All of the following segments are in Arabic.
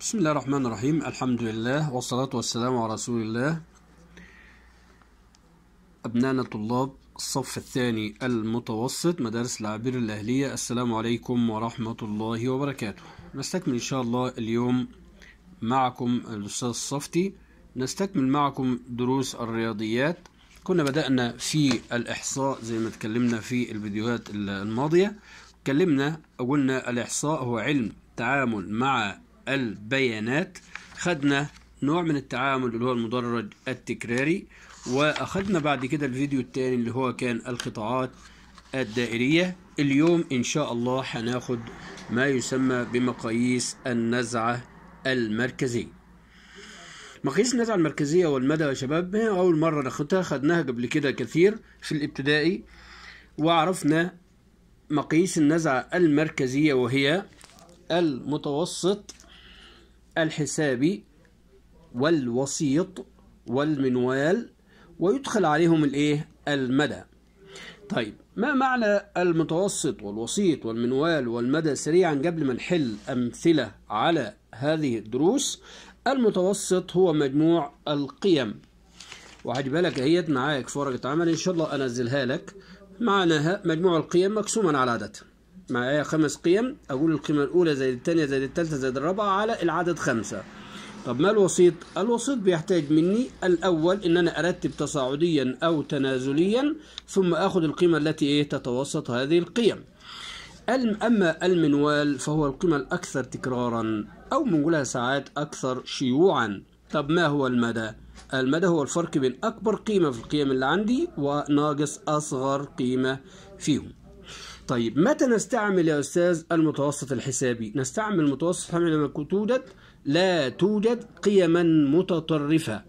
بسم الله الرحمن الرحيم الحمد لله والصلاة والسلام على رسول الله أبنائنا الطلاب الصف الثاني المتوسط مدارس العابر الأهلية السلام عليكم ورحمة الله وبركاته نستكمل إن شاء الله اليوم معكم الأستاذ الصفتي نستكمل معكم دروس الرياضيات كنا بدأنا في الإحصاء زي ما اتكلمنا في الفيديوهات الماضية اتكلمنا قلنا الإحصاء هو علم تعامل مع البيانات خدنا نوع من التعامل اللي هو المدرج التكراري واخدنا بعد كده الفيديو التاني اللي هو كان القطاعات الدائرية اليوم ان شاء الله هناخد ما يسمى بمقاييس النزعة المركزية مقاييس النزعة المركزية والمدى يا شباب أول مرة ناخدها خدناها قبل كده كثير في الابتدائي وعرفنا مقاييس النزعة المركزية وهي المتوسط الحساب والوسيط والمنوال ويدخل عليهم الايه المدى طيب ما معنى المتوسط والوسيط والمنوال والمدى سريعا قبل ما نحل امثله على هذه الدروس المتوسط هو مجموع القيم وعد بالك اهيت معاك في ورقه عمل ان شاء الله انزلها لك معناها مجموع القيم مقسوما على عددها معايا خمس قيم أقول القيمة الأولى زائد الثانية زائد الثالثة زائد الرابعة على العدد خمسة طب ما الوسيط؟ الوسيط بيحتاج مني الأول إن أنا أرتب تصاعديا أو تنازليا ثم آخد القيمة التي إيه تتوسط هذه القيم أما المنوال فهو القيمة الأكثر تكرارا أو بنقولها ساعات أكثر شيوعا طب ما هو المدى؟ المدى هو الفرق بين أكبر قيمة في القيم اللي عندي وناقص أصغر قيمة فيهم طيب متى نستعمل يا أستاذ المتوسط الحسابي؟ نستعمل المتوسط الحسابي لما توجد لا توجد قيما متطرفة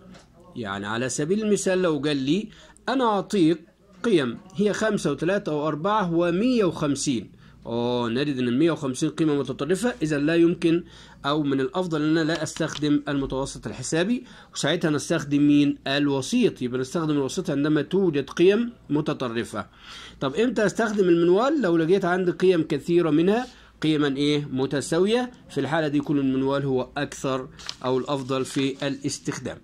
يعني على سبيل المثال لو قال لي أنا أعطيك قيم هي خمسة وثلاثة وأربعة ومية وخمسين آه نجد أن 150 قيمة متطرفة إذا لا يمكن أو من الأفضل أن أنا لا أستخدم المتوسط الحسابي وساعتها نستخدم مين الوسيط يبقى نستخدم الوسيط عندما توجد قيم متطرفة طب إمتى أستخدم المنوال لو لقيت عندي قيم كثيرة منها قيما ايه متساويه في الحاله دي يكون المنوال هو اكثر او الافضل في الاستخدام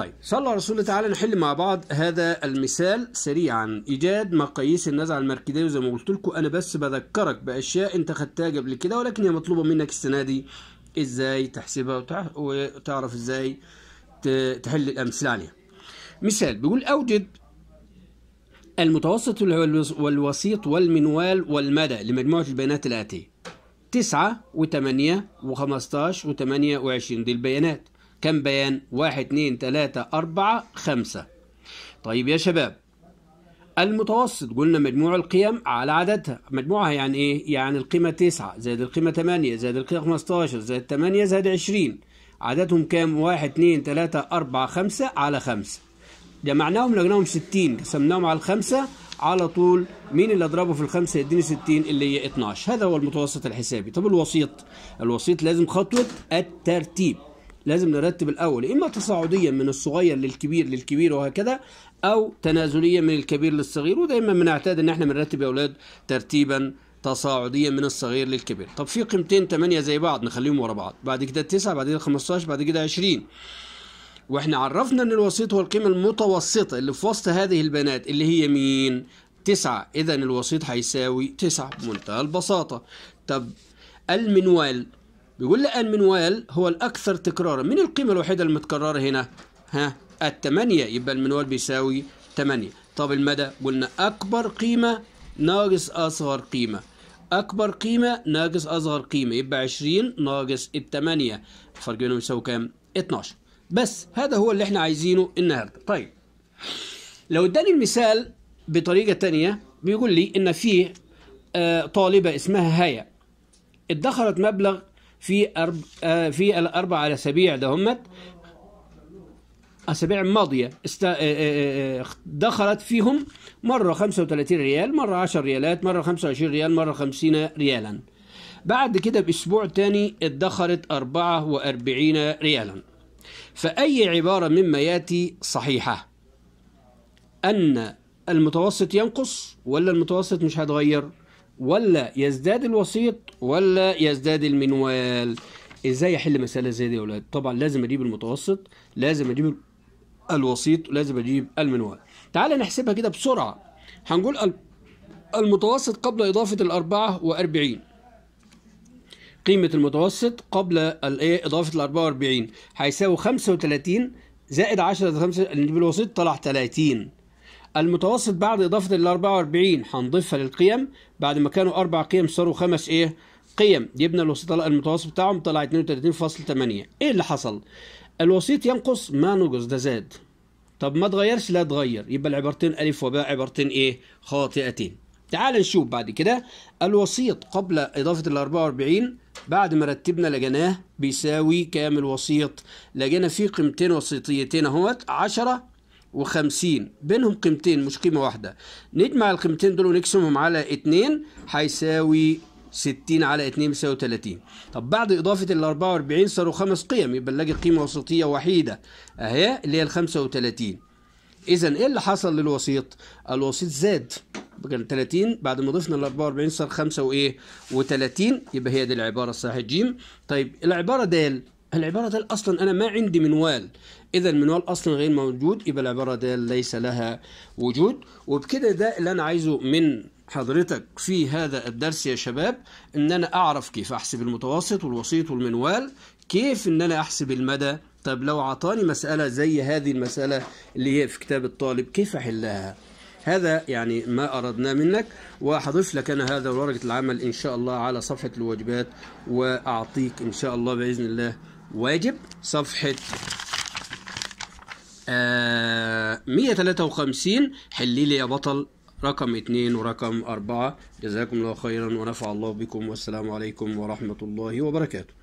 طيب صلى رسول الله تعالى نحل مع بعض هذا المثال سريعا ايجاد مقاييس النزعه المركزيه وزي ما قلت لكم انا بس بذكرك باشياء انت خدتها قبل كده ولكن هي مطلوبه منك السنه دي ازاي تحسبها وتعرف ازاي تحل الامثله عليها مثال بيقول اوجد المتوسط والوسيط والمنوال والمدى لمجموعة البيانات الآتية 9 و8 و15 و28 دي البيانات كم بيان واحد اتنين تلاتة أربعة خمسة طيب يا شباب المتوسط قلنا مجموع القيم على عددها مجموعها يعني ايه يعني القيمة تسعة زائد القيمة تمانية زائد القيمة خمستاشر زائد تمانية زائد عشرين عددهم كام واحد اتنين تلاتة أربعة خمسة على خمسة جمعناهم لقيناهم ستين قسمناهم على الخمسة على طول مين اللي اضربه في الخمسة يديني ستين اللي هي اتناش هذا هو المتوسط الحسابي طب الوسيط الوسيط لازم خطوة الترتيب لازم نرتب الأول إما تصاعديا من الصغير للكبير للكبير وهكذا أو تنازليا من الكبير للصغير ودايما بنعتاد إن إحنا بنرتب يا أولاد ترتيبا تصاعديا من الصغير للكبير طب في قيمتين 8 زي بعض نخليهم ورا بعض بعد كده 9 بعد كده 15 بعد كده 20 واحنا عرفنا ان الوسيط هو القيمة المتوسطة اللي في وسط هذه البنات اللي هي مين تسعة اذا الوسيط هيساوي تسعة بمنتهى البساطة طب المنوال بيقول لي المنوال هو الأكثر تكرارا من القيمة الوحيدة المتكررة هنا ها ال8 يبقى المنوال بيساوي 8 طب المدى قلنا أكبر قيمة ناقص أصغر قيمة أكبر قيمة ناقص أصغر قيمة يبقى 20 ناقص التمانية الفرق بينهم يساوي كام؟ 12 بس هذا هو اللي احنا عايزينه النهاردة طيب لو اداني المثال بطريقة تانية بيقول لي إن في آه، طالبة اسمها هيا ادخرت مبلغ في أرب آه، في الأربع أسابيع دهمت أسابيع ماضية است... آه، آه، دخلت فيهم مرة 35 ريال مرة 10 ريالات مرة 25 ريال مرة 50 ريالا بعد كده بأسبوع تاني ادخرت 44 ريالا فأي عبارة مما يأتي صحيحة أن المتوسط ينقص ولا المتوسط مش هتغير ولا يزداد الوسيط ولا يزداد المنوال ازاي احل مساله زي دي يا اولاد طبعا لازم اجيب المتوسط لازم اجيب الوسيط لازم اجيب المنوال تعال نحسبها كده بسرعه هنقول المتوسط قبل اضافه الاربعه واربعين قيمة المتوسط قبل الايه إضافة ال 44 هيساوي 35 زائد 10 5 نجيب الوسيط طلع 30 المتوسط بعد إضافة ال 44 هنضيفها للقيم بعد ما كانوا أربع قيم صاروا خمس إيه؟ قيم جبنا الوسيط المتوسط بتاعهم طلع 32.8 إيه اللي حصل؟ الوسيط ينقص ما نقص ده زاد طب ما تغيرش لا تغير يبقى العبارتين ألف وباء عبارتين إيه؟ خاطئتين تعال نشوف بعد كده الوسيط قبل إضافة ال 44 بعد ما رتبنا لقيناه بيساوي كام الوسيط؟ لقينا فيه قيمتين وسيطيتين اهوت 10 وخمسين بينهم قيمتين مش قيمة واحدة نجمع القيمتين دول ونقسمهم على اتنين هيساوي ستين على اتنين بيساوي تلاتين طب بعد إضافة الأربعة وأربعين صاروا خمس قيم يبقى نلاقي قيمة وسطية وحيدة أهي اللي هي الخمسة وتلاتين إذا إيه اللي حصل للوسيط؟ الوسيط زاد كان 30 بعد ما ضفنا ال 44 صار 5 وايه؟ و30 يبقى هي دي العباره الصحيحه ج طيب العباره د العبارة دي أصلا أنا ما عندي منوال إذا المنوال أصلا غير موجود يبقى العبارة دي ليس لها وجود وبكده ده اللي أنا عايزه من حضرتك في هذا الدرس يا شباب إن أنا أعرف كيف أحسب المتوسط والوسيط والمنوال كيف إن أنا أحسب المدى طب لو عطاني مسألة زي هذه المسألة اللي هي في كتاب الطالب كيف أحلها؟ هذا يعني ما أردنا منك وحضيف لك أنا هذا ورقة العمل إن شاء الله على صفحة الواجبات وأعطيك إن شاء الله بإذن الله واجب صفحة آه 153 حلي لي يا بطل رقم 2 ورقم 4 جزاكم الله خيرا ونفع الله بكم والسلام عليكم ورحمة الله وبركاته